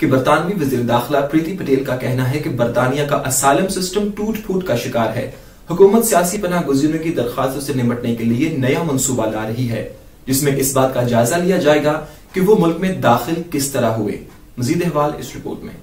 कि बरतानवी वजीर दाखिला प्रीति पटेल का कहना है कि बरतानिया का असालम सिस्टम टूट फूट का शिकार है हुकूमत सियासी पना गुजरने की दरखास्तों से निपटने के लिए नया मनसूबा ला रही है जिसमें इस बात का जायजा लिया जाएगा कि वो मुल्क में दाखिल किस तरह हुए मजीद अहवाल इस रिपोर्ट में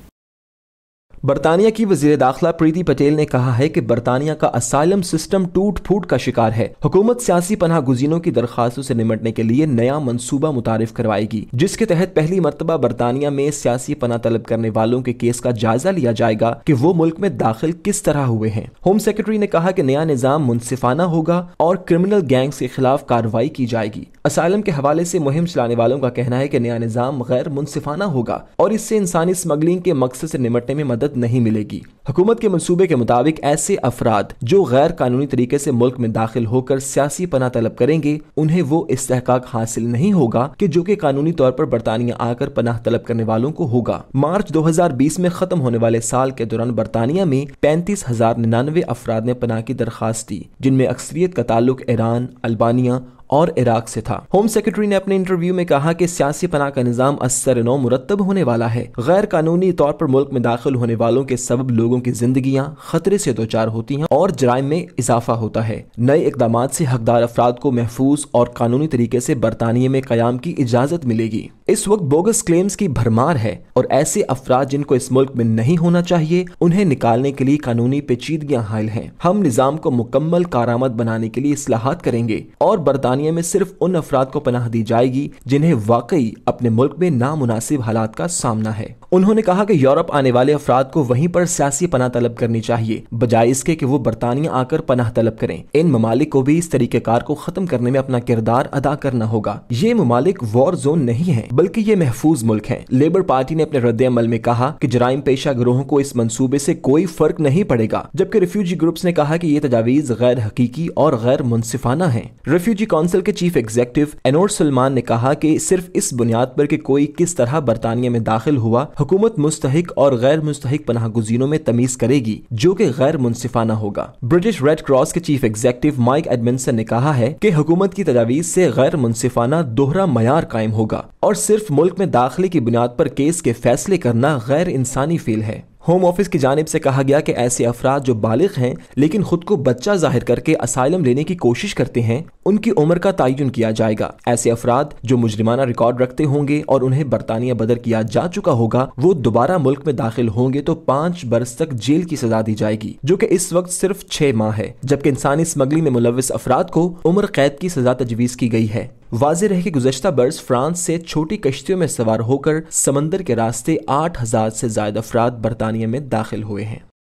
बरतानिया की वजीर दाखिला प्रीति पटेल ने कहा है की बरतानिया का असायलम सिस्टम टूट फूट का शिकार है हुकूमत सियासी पनाह गुजीनों की दरखास्तों ऐसी निमटने के लिए नया मनसूबा मुतारफ करवाएगी जिसके तहत पहली मरतबा बरतानिया में सियासी पना तलब करने वालों के केस का जायजा लिया जाएगा की वो मुल्क में दाखिल किस तरह हुए हैं होम सेक्रेटरी ने कहा की नया निज़ाम मुनसिफाना होगा और क्रिमिनल गैंग्स के खिलाफ कार्रवाई की जाएगी असायलम के हवाले ऐसी मुहिम चलाने वालों का कहना है की नया निज़ाम गैर मुनसिफाना होगा और इससे इंसानी स्मगलिंग के मकसद ऐसी निमटने में मदद नहीं मिलेगी हुकूमत के मंसूबे के मुताबिक ऐसे अफराद जो गैर कानूनी तरीके से मुल्क में दाखिल होकर सियासी पना तलब करेंगे उन्हें वो इस्तेकाक हासिल नहीं होगा कि जो कि कानूनी तौर पर बरतानिया आकर पनाह तलब करने वालों को होगा मार्च 2020 में खत्म होने वाले साल के दौरान बरतानिया में पैंतीस हजार निन्यानवे अफराद ने पनाह की दरखास्त दी जिनमें अक्सरियत का ताल्लुक ईरान अल्बानिया और इराक से था होम सेक्रेटरी ने अपने इंटरव्यू में कहा कि सियासी पनाह का निज़ाम असर नौ मुरतब होने वाला है गैर कानूनी तौर पर मुल्क में दाखिल होने वालों के सब लोगों की जिंदगी खतरे से दो चार होती हैं और जराइम में इजाफा होता है नए इकदाम से हकदार अफराद को महफूज और कानूनी तरीके से बरतानिया में क्याम की इजाजत मिलेगी इस वक्त बोगस क्लेम्स की भरमार है और ऐसे अफराद जिनको इस मुल्क में नहीं होना चाहिए उन्हें निकालने के लिए कानूनी पेचीदगियां हायल हैं हम निज़ाम को मुकम्मल कारामद बनाने के लिए असलाहत करेंगे और बरतानिया में सिर्फ उन अफराद को पनाह दी जाएगी जिन्हें वाकई अपने मुल्क में नामुनासिब हालात का सामना है उन्होंने कहा कि यूरोप आने वाले अफराद को वहीं पर सियासी पनाह तलब करनी चाहिए बजाय इसके कि वो बरतानिया आकर पनाह तलब करें इन ममालिक को भी इस तरीके कार को ख़त्म करने में अपना किरदार अदा करना होगा ये ममालिक वॉर जोन नहीं है बल्कि ये महफूज मुल्क है लेबर पार्टी ने अपने रद्द अमल में कहा की जराइम पेशा ग्रोहों को इस मनसूबे ऐसी कोई फर्क नहीं पड़ेगा जबकि रिफ्यूजी ग्रुप्स ने कहा की ये तजावीज गैर हकीकी और गैर मुनसिफाना है रिफ्यूजी काउंसिल के चीफ एग्जेक्टिव एनोर सलमान ने कहा की सिर्फ इस बुनियाद पर की कोई किस तरह बरतानिया में दाखिल हुआ हुकूमत मुस्तक और गैर मुस्तक पनाह गुजीनों में तमीज करेगी जो की गैर मुनसिफाना होगा ब्रिटिश रेड क्रॉस के चीफ एग्जेक्टिव माइक एडमिनसन ने कहा है की हुकूमत की तजावीज से गैर मुनसिफाना दोहरा मैार कायम होगा और सिर्फ मुल्क में दाखिले की बुनियाद पर केस के फैसले करना गैर इंसानी फील है होम ऑफिस की जानब से कहा गया कि ऐसे अफराद जो बालिग हैं लेकिन खुद को बच्चा जाहिर करके असाइलम लेने की कोशिश करते हैं उनकी उम्र का तयन किया जाएगा ऐसे अफराद जो मुजरिमाना रिकॉर्ड रखते होंगे और उन्हें बरतानिया बदर किया जा चुका होगा वो दोबारा मुल्क में दाखिल होंगे तो पांच बरस तक जेल की सजा दी जाएगी जो की इस वक्त सिर्फ छह माह है जबकि इंसानी स्मगलिंग में मुलविस अफराद को उम्र कैद की सजा तजवीज की गई है वाजे रहे कि गुजशत बर्स फ्रांस से छोटी कश्तियों में सवार होकर समंदर के रास्ते आठ हजार से ज्यादा अफराद बरतानिया में दाखिल हुए हैं